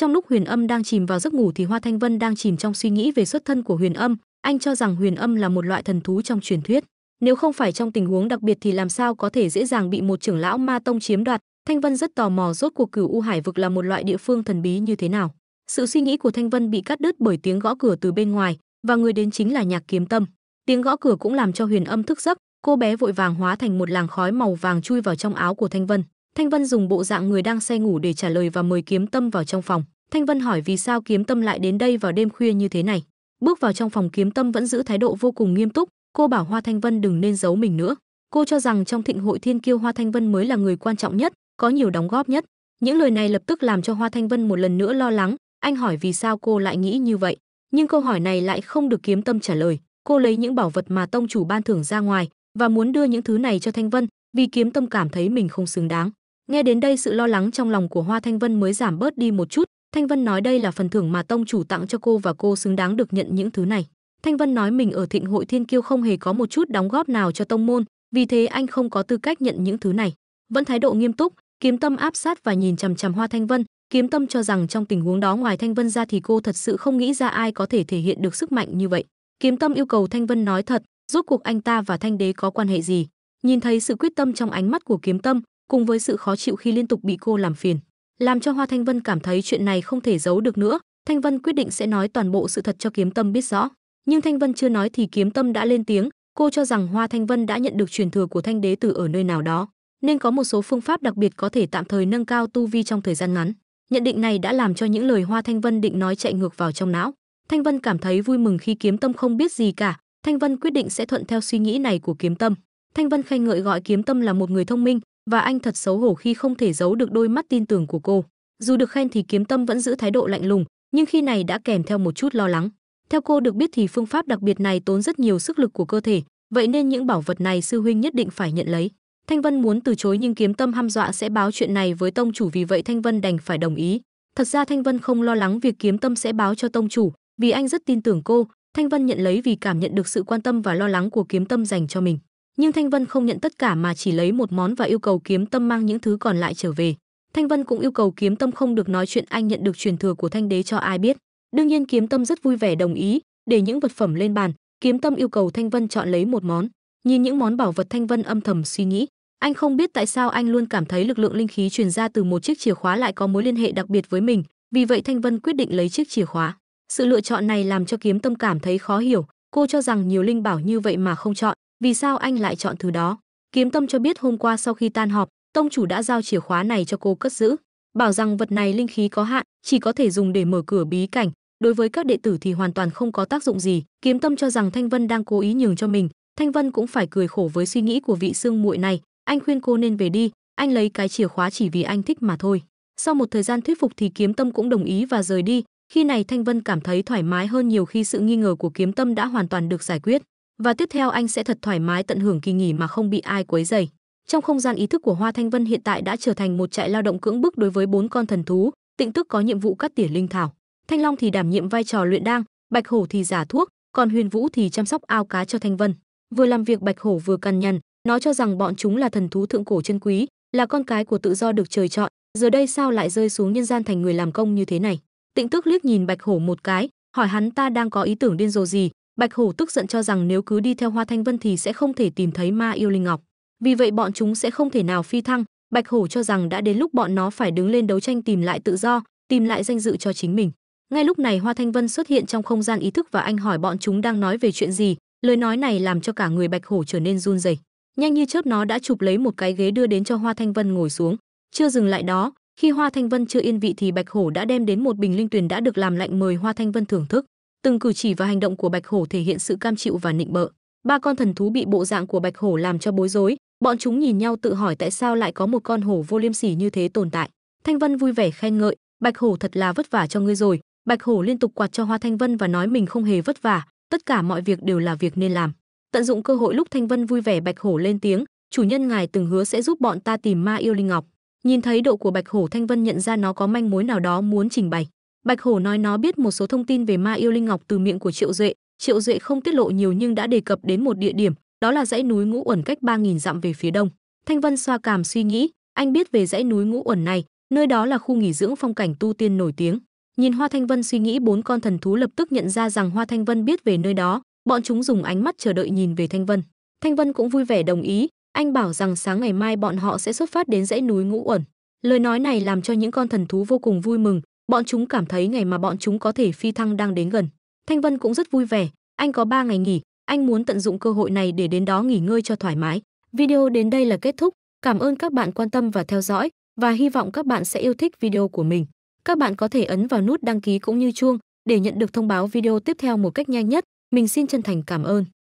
Trong lúc Huyền Âm đang chìm vào giấc ngủ thì Hoa Thanh Vân đang chìm trong suy nghĩ về xuất thân của Huyền Âm, anh cho rằng Huyền Âm là một loại thần thú trong truyền thuyết, nếu không phải trong tình huống đặc biệt thì làm sao có thể dễ dàng bị một trưởng lão ma tông chiếm đoạt. Thanh Vân rất tò mò rốt cuộc Cửu U Hải vực là một loại địa phương thần bí như thế nào. Sự suy nghĩ của Thanh Vân bị cắt đứt bởi tiếng gõ cửa từ bên ngoài, và người đến chính là Nhạc Kiếm Tâm. Tiếng gõ cửa cũng làm cho Huyền Âm thức giấc, cô bé vội vàng hóa thành một làng khói màu vàng chui vào trong áo của Thanh Vân. Thanh Vân dùng bộ dạng người đang say ngủ để trả lời và mời Kiếm Tâm vào trong phòng. Thanh Vân hỏi vì sao Kiếm Tâm lại đến đây vào đêm khuya như thế này. Bước vào trong phòng Kiếm Tâm vẫn giữ thái độ vô cùng nghiêm túc, cô bảo Hoa Thanh Vân đừng nên giấu mình nữa. Cô cho rằng trong thịnh hội thiên kiêu Hoa Thanh Vân mới là người quan trọng nhất, có nhiều đóng góp nhất. Những lời này lập tức làm cho Hoa Thanh Vân một lần nữa lo lắng, anh hỏi vì sao cô lại nghĩ như vậy. Nhưng câu hỏi này lại không được Kiếm Tâm trả lời. Cô lấy những bảo vật mà tông chủ ban thưởng ra ngoài và muốn đưa những thứ này cho Thanh Vân, vì Kiếm Tâm cảm thấy mình không xứng đáng. Nghe đến đây sự lo lắng trong lòng của Hoa Thanh Vân mới giảm bớt đi một chút, Thanh Vân nói đây là phần thưởng mà tông chủ tặng cho cô và cô xứng đáng được nhận những thứ này. Thanh Vân nói mình ở Thịnh hội Thiên Kiêu không hề có một chút đóng góp nào cho tông môn, vì thế anh không có tư cách nhận những thứ này. Vẫn thái độ nghiêm túc, Kiếm Tâm áp sát và nhìn chằm chằm Hoa Thanh Vân, Kiếm Tâm cho rằng trong tình huống đó ngoài Thanh Vân ra thì cô thật sự không nghĩ ra ai có thể thể hiện được sức mạnh như vậy. Kiếm Tâm yêu cầu Thanh Vân nói thật, rốt cuộc anh ta và Thanh Đế có quan hệ gì? Nhìn thấy sự quyết tâm trong ánh mắt của Kiếm Tâm, cùng với sự khó chịu khi liên tục bị cô làm phiền làm cho hoa thanh vân cảm thấy chuyện này không thể giấu được nữa thanh vân quyết định sẽ nói toàn bộ sự thật cho kiếm tâm biết rõ nhưng thanh vân chưa nói thì kiếm tâm đã lên tiếng cô cho rằng hoa thanh vân đã nhận được truyền thừa của thanh đế từ ở nơi nào đó nên có một số phương pháp đặc biệt có thể tạm thời nâng cao tu vi trong thời gian ngắn nhận định này đã làm cho những lời hoa thanh vân định nói chạy ngược vào trong não thanh vân cảm thấy vui mừng khi kiếm tâm không biết gì cả thanh vân quyết định sẽ thuận theo suy nghĩ này của kiếm tâm thanh vân khen ngợi gọi kiếm tâm là một người thông minh và anh thật xấu hổ khi không thể giấu được đôi mắt tin tưởng của cô. Dù được khen thì Kiếm Tâm vẫn giữ thái độ lạnh lùng, nhưng khi này đã kèm theo một chút lo lắng. Theo cô được biết thì phương pháp đặc biệt này tốn rất nhiều sức lực của cơ thể, vậy nên những bảo vật này sư huynh nhất định phải nhận lấy. Thanh Vân muốn từ chối nhưng Kiếm Tâm ham dọa sẽ báo chuyện này với tông chủ vì vậy Thanh Vân đành phải đồng ý. Thật ra Thanh Vân không lo lắng việc Kiếm Tâm sẽ báo cho tông chủ, vì anh rất tin tưởng cô, Thanh Vân nhận lấy vì cảm nhận được sự quan tâm và lo lắng của Kiếm Tâm dành cho mình nhưng Thanh Vân không nhận tất cả mà chỉ lấy một món và yêu cầu Kiếm Tâm mang những thứ còn lại trở về. Thanh Vân cũng yêu cầu Kiếm Tâm không được nói chuyện anh nhận được truyền thừa của Thanh Đế cho ai biết. Đương nhiên Kiếm Tâm rất vui vẻ đồng ý, để những vật phẩm lên bàn, Kiếm Tâm yêu cầu Thanh Vân chọn lấy một món. Nhìn những món bảo vật Thanh Vân âm thầm suy nghĩ, anh không biết tại sao anh luôn cảm thấy lực lượng linh khí truyền ra từ một chiếc chìa khóa lại có mối liên hệ đặc biệt với mình, vì vậy Thanh Vân quyết định lấy chiếc chìa khóa. Sự lựa chọn này làm cho Kiếm Tâm cảm thấy khó hiểu, cô cho rằng nhiều linh bảo như vậy mà không chọn, vì sao anh lại chọn thứ đó kiếm tâm cho biết hôm qua sau khi tan họp tông chủ đã giao chìa khóa này cho cô cất giữ bảo rằng vật này linh khí có hạn chỉ có thể dùng để mở cửa bí cảnh đối với các đệ tử thì hoàn toàn không có tác dụng gì kiếm tâm cho rằng thanh vân đang cố ý nhường cho mình thanh vân cũng phải cười khổ với suy nghĩ của vị xương muội này anh khuyên cô nên về đi anh lấy cái chìa khóa chỉ vì anh thích mà thôi sau một thời gian thuyết phục thì kiếm tâm cũng đồng ý và rời đi khi này thanh vân cảm thấy thoải mái hơn nhiều khi sự nghi ngờ của kiếm tâm đã hoàn toàn được giải quyết và tiếp theo anh sẽ thật thoải mái tận hưởng kỳ nghỉ mà không bị ai quấy rầy. Trong không gian ý thức của Hoa Thanh Vân hiện tại đã trở thành một trại lao động cưỡng bức đối với bốn con thần thú, Tịnh Tức có nhiệm vụ cắt tỉa linh thảo, Thanh Long thì đảm nhiệm vai trò luyện đan, Bạch Hổ thì giả thuốc, còn Huyền Vũ thì chăm sóc ao cá cho Thanh Vân. Vừa làm việc Bạch Hổ vừa cằn nhằn, nó cho rằng bọn chúng là thần thú thượng cổ chân quý, là con cái của tự do được trời chọn, giờ đây sao lại rơi xuống nhân gian thành người làm công như thế này. Tịnh Tước liếc nhìn Bạch Hổ một cái, hỏi hắn ta đang có ý tưởng điên rồ gì, Bạch Hổ tức giận cho rằng nếu cứ đi theo Hoa Thanh Vân thì sẽ không thể tìm thấy Ma Yêu Linh Ngọc, vì vậy bọn chúng sẽ không thể nào phi thăng. Bạch Hổ cho rằng đã đến lúc bọn nó phải đứng lên đấu tranh tìm lại tự do, tìm lại danh dự cho chính mình. Ngay lúc này Hoa Thanh Vân xuất hiện trong không gian ý thức và anh hỏi bọn chúng đang nói về chuyện gì, lời nói này làm cho cả người Bạch Hổ trở nên run rẩy. Nhanh như chớp nó đã chụp lấy một cái ghế đưa đến cho Hoa Thanh Vân ngồi xuống. Chưa dừng lại đó, khi Hoa Thanh Vân chưa yên vị thì Bạch Hổ đã đem đến một bình linh tuyền đã được làm lạnh mời Hoa Thanh Vân thưởng thức. Từng cử chỉ và hành động của bạch hổ thể hiện sự cam chịu và nịnh bợ. Ba con thần thú bị bộ dạng của bạch hổ làm cho bối rối, bọn chúng nhìn nhau tự hỏi tại sao lại có một con hổ vô liêm sỉ như thế tồn tại. Thanh Vân vui vẻ khen ngợi, "Bạch hổ thật là vất vả cho ngươi rồi." Bạch hổ liên tục quạt cho Hoa Thanh Vân và nói mình không hề vất vả, tất cả mọi việc đều là việc nên làm. Tận dụng cơ hội lúc Thanh Vân vui vẻ Bạch hổ lên tiếng, "Chủ nhân ngài từng hứa sẽ giúp bọn ta tìm Ma yêu linh ngọc." Nhìn thấy độ của Bạch hổ Thanh Vân nhận ra nó có manh mối nào đó muốn trình bày. Bạch Hổ nói nó biết một số thông tin về ma yêu linh ngọc từ miệng của Triệu Duệ, Triệu Duệ không tiết lộ nhiều nhưng đã đề cập đến một địa điểm, đó là dãy núi Ngũ Uẩn cách 3000 dặm về phía đông. Thanh Vân xoa cảm suy nghĩ, anh biết về dãy núi Ngũ Uẩn này, nơi đó là khu nghỉ dưỡng phong cảnh tu tiên nổi tiếng. Nhìn Hoa Thanh Vân suy nghĩ, bốn con thần thú lập tức nhận ra rằng Hoa Thanh Vân biết về nơi đó, bọn chúng dùng ánh mắt chờ đợi nhìn về Thanh Vân. Thanh Vân cũng vui vẻ đồng ý, anh bảo rằng sáng ngày mai bọn họ sẽ xuất phát đến dãy núi Ngũ Uẩn. Lời nói này làm cho những con thần thú vô cùng vui mừng, Bọn chúng cảm thấy ngày mà bọn chúng có thể phi thăng đang đến gần. Thanh Vân cũng rất vui vẻ, anh có 3 ngày nghỉ, anh muốn tận dụng cơ hội này để đến đó nghỉ ngơi cho thoải mái. Video đến đây là kết thúc, cảm ơn các bạn quan tâm và theo dõi và hy vọng các bạn sẽ yêu thích video của mình. Các bạn có thể ấn vào nút đăng ký cũng như chuông để nhận được thông báo video tiếp theo một cách nhanh nhất. Mình xin chân thành cảm ơn.